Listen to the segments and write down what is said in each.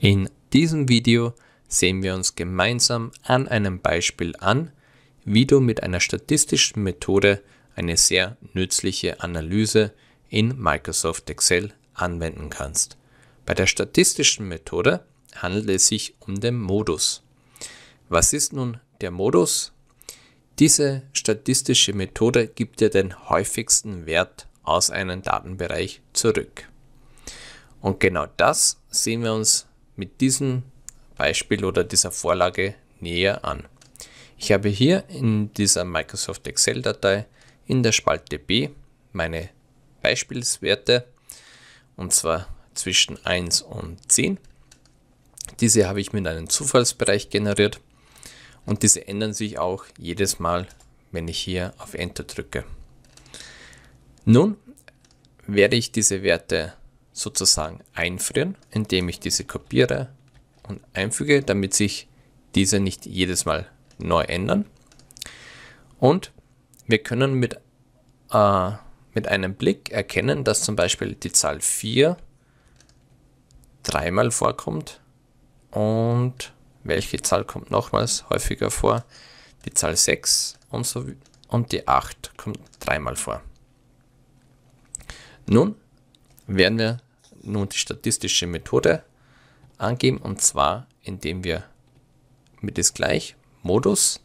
In diesem Video sehen wir uns gemeinsam an einem Beispiel an, wie du mit einer statistischen Methode eine sehr nützliche Analyse in Microsoft Excel anwenden kannst. Bei der statistischen Methode handelt es sich um den Modus. Was ist nun der Modus? Diese statistische Methode gibt dir den häufigsten Wert aus einem Datenbereich zurück. Und genau das sehen wir uns mit diesem Beispiel oder dieser Vorlage näher an. Ich habe hier in dieser Microsoft Excel-Datei in der Spalte B meine Beispielswerte und zwar zwischen 1 und 10. Diese habe ich mit einem Zufallsbereich generiert und diese ändern sich auch jedes Mal, wenn ich hier auf Enter drücke. Nun werde ich diese Werte sozusagen einfrieren, indem ich diese kopiere und einfüge, damit sich diese nicht jedes Mal neu ändern. Und wir können mit, äh, mit einem Blick erkennen, dass zum Beispiel die Zahl 4 dreimal vorkommt und welche Zahl kommt nochmals häufiger vor? Die Zahl 6 und, so, und die 8 kommt dreimal vor. Nun werden wir nun die statistische Methode angeben und zwar indem wir mit ist gleich Modus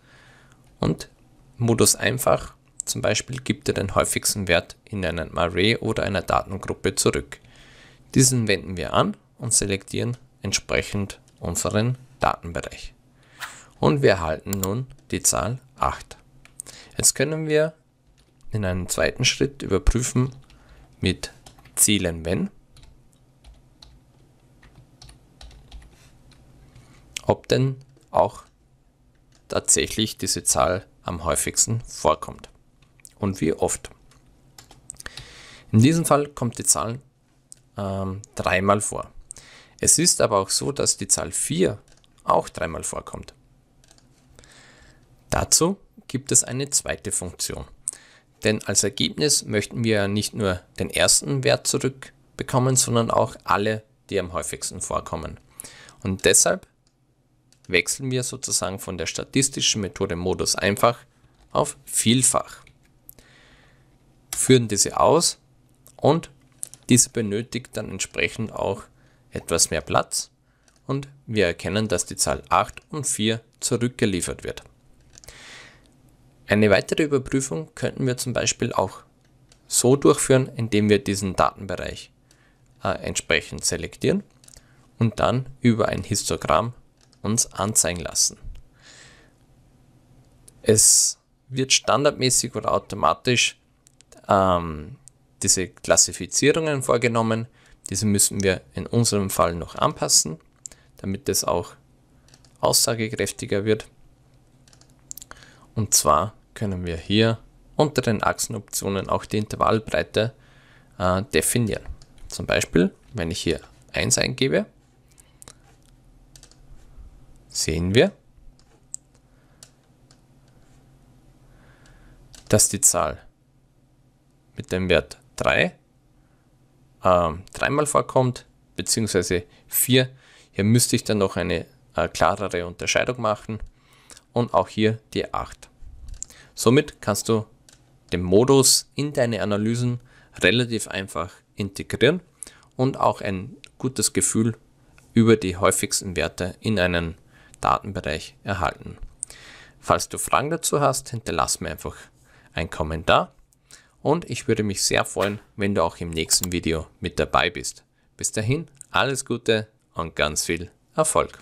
und Modus einfach zum Beispiel gibt er den häufigsten Wert in einem Array oder einer Datengruppe zurück. Diesen wenden wir an und selektieren entsprechend unseren Datenbereich. Und wir erhalten nun die Zahl 8. Jetzt können wir in einem zweiten Schritt überprüfen mit Zielen wenn ob denn auch tatsächlich diese Zahl am häufigsten vorkommt und wie oft. In diesem Fall kommt die Zahl ähm, dreimal vor. Es ist aber auch so, dass die Zahl 4 auch dreimal vorkommt. Dazu gibt es eine zweite Funktion. Denn als Ergebnis möchten wir nicht nur den ersten Wert zurückbekommen, sondern auch alle, die am häufigsten vorkommen. Und deshalb wechseln wir sozusagen von der statistischen Methode Modus einfach auf Vielfach, führen diese aus und diese benötigt dann entsprechend auch etwas mehr Platz und wir erkennen, dass die Zahl 8 und 4 zurückgeliefert wird. Eine weitere Überprüfung könnten wir zum Beispiel auch so durchführen, indem wir diesen Datenbereich äh, entsprechend selektieren und dann über ein Histogramm uns anzeigen lassen. Es wird standardmäßig oder automatisch ähm, diese Klassifizierungen vorgenommen. Diese müssen wir in unserem Fall noch anpassen, damit es auch aussagekräftiger wird. Und zwar können wir hier unter den Achsenoptionen auch die Intervallbreite äh, definieren. Zum Beispiel, wenn ich hier 1 eingebe, sehen wir, dass die Zahl mit dem Wert 3 äh, dreimal vorkommt, beziehungsweise 4. Hier müsste ich dann noch eine äh, klarere Unterscheidung machen und auch hier die 8. Somit kannst du den Modus in deine Analysen relativ einfach integrieren und auch ein gutes Gefühl über die häufigsten Werte in einen Datenbereich erhalten. Falls du Fragen dazu hast, hinterlass mir einfach einen Kommentar und ich würde mich sehr freuen, wenn du auch im nächsten Video mit dabei bist. Bis dahin, alles Gute und ganz viel Erfolg!